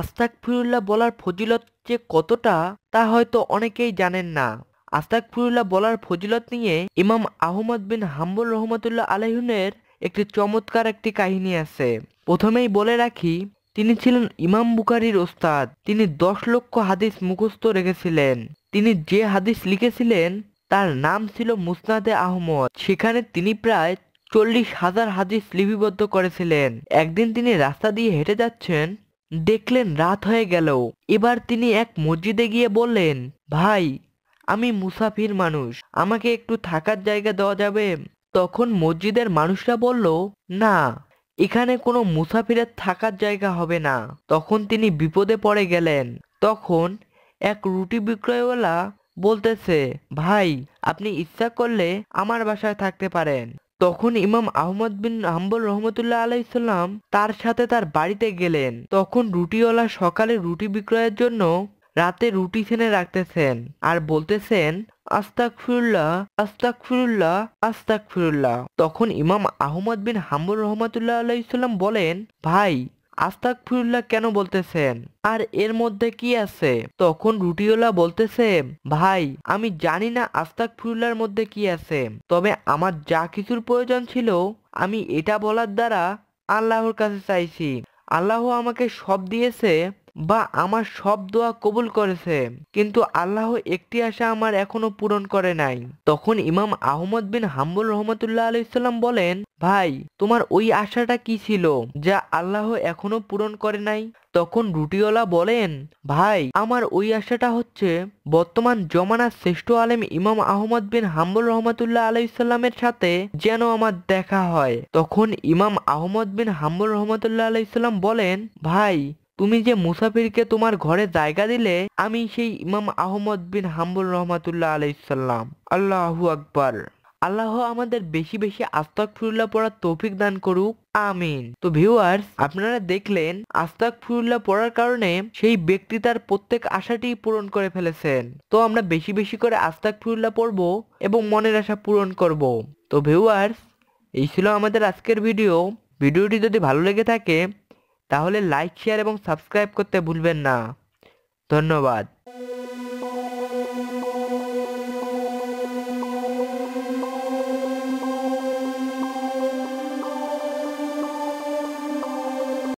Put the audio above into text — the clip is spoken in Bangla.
আস্তাক ফিরুল্লাহ বলার ফজিলত যে কতটা তা হয়তো অনেকেই জানেন না আস্তাক ফিরুল্লাহ বলার ফজিলত নিয়ে ইমাম আহমদ বিন হাম্বুল রহমতুল্লাহ আলহুনের একটি চমৎকার একটি কাহিনী আছে প্রথমেই বলে রাখি তিনি ছিলেন ইমাম বুকারির ওস্তাদ তিনি দশ লক্ষ হাদিস মুখস্থ রেখেছিলেন তিনি যে হাদিস লিখেছিলেন তার নাম ছিল মুসনাদে আহমদ সেখানে তিনি প্রায় চল্লিশ হাজার হাদিস লিপিবদ্ধ করেছিলেন একদিন তিনি রাস্তা দিয়ে হেঁটে যাচ্ছেন দেখলেন রাত হয়ে গেল এবার তিনি এক মসজিদে গিয়ে বললেন ভাই আমি মুসাফির মানুষ আমাকে একটু থাকার জায়গা দেওয়া যাবে তখন মসজিদের মানুষরা বলল না এখানে কোনো মুসাফিরের থাকার জায়গা হবে না তখন তিনি বিপদে পড়ে গেলেন তখন এক রুটি বিক্রয়ওয়ালা বলতেছে ভাই আপনি ইচ্ছা করলে আমার বাসায় থাকতে পারেন তখন ইমাম আহমদ বিন হাম্বল রহমতুল্লাহ ইসলাম তার সাথে তার বাড়িতে গেলেন তখন রুটিওয়ালা সকালে রুটি বিক্রয়ের জন্য রাতে রুটি ছেনে রাখতেছেন আর বলতেছেন ফিরুল্লাহ আস্তাক ফিরুল্লাহ তখন ইমাম আহমদ বিন হাম্বুর রহমতুল্লাহ আলাইসাল্লাম বলেন ভাই আস্তাক ফিরুল্লাহ কেন বলতেছেন আর এর মধ্যে কি আছে তখন রুটিওলা বলতেছে ভাই আমি জানি না আস্তাক ফিরুল্লার মধ্যে কি আছে তবে আমার যা কিছুর প্রয়োজন ছিল আমি এটা বলার দ্বারা আল্লাহর কাছে চাইছি আল্লাহ আমাকে সব দিয়েছে বা আমার সব দোয়া কবুল করেছে কিন্তু আল্লাহ একটি আশা আমার এখনো পূরণ করে নাই তখন ইমাম আহমদ বিন হাম্বুল রহমতুল্লাহ আলাইসাল্লাম বলেন ভাই তোমার ওই আশাটা কি ছিল যা আল্লাহ এখনো পূরণ করে নাই তখন রুটিওয়ালা বলেন ভাই আমার ওই আশাটা হচ্ছে বর্তমান জমানার শ্রেষ্ঠ আলেম ইমাম আহমদ বিন হাম্বুল রহমতুল্লাহ আলাইসাল্লামের সাথে যেন আমার দেখা হয় তখন ইমাম আহমদ বিন হাম্বুল রহমতুল্লাহ আলাইসাল্লাম বলেন ভাই তুমি যে মুসাফিরকে তোমার ঘরে জায়গা দিলে আমি সেই ইমাম আহমদ বিন হাম্বুল রহমাতুল্লাহ আলাইসাল্লাম আল্লাহু আকবর আল্লাহ আমাদের বেশি বেশি আস্তাকফিরুল্লাহ পড়ার তৌফিক দান করুক আমিন তো ভিউয়ার্স আপনারা দেখলেন আস্তাকফিরুল্লাহ পড়ার কারণে সেই ব্যক্তি তার প্রত্যেক আশাটি পূরণ করে ফেলেছেন তো আমরা বেশি বেশি করে আস্তাক আস্তাকফিরুল্লাহ পড়ব এবং মনের আশা পূরণ করব তো ভিউয়ার্স এই ছিল আমাদের আজকের ভিডিও ভিডিওটি যদি ভালো লেগে থাকে তাহলে লাইক শেয়ার এবং সাবস্ক্রাইব করতে ভুলবেন না ধন্যবাদ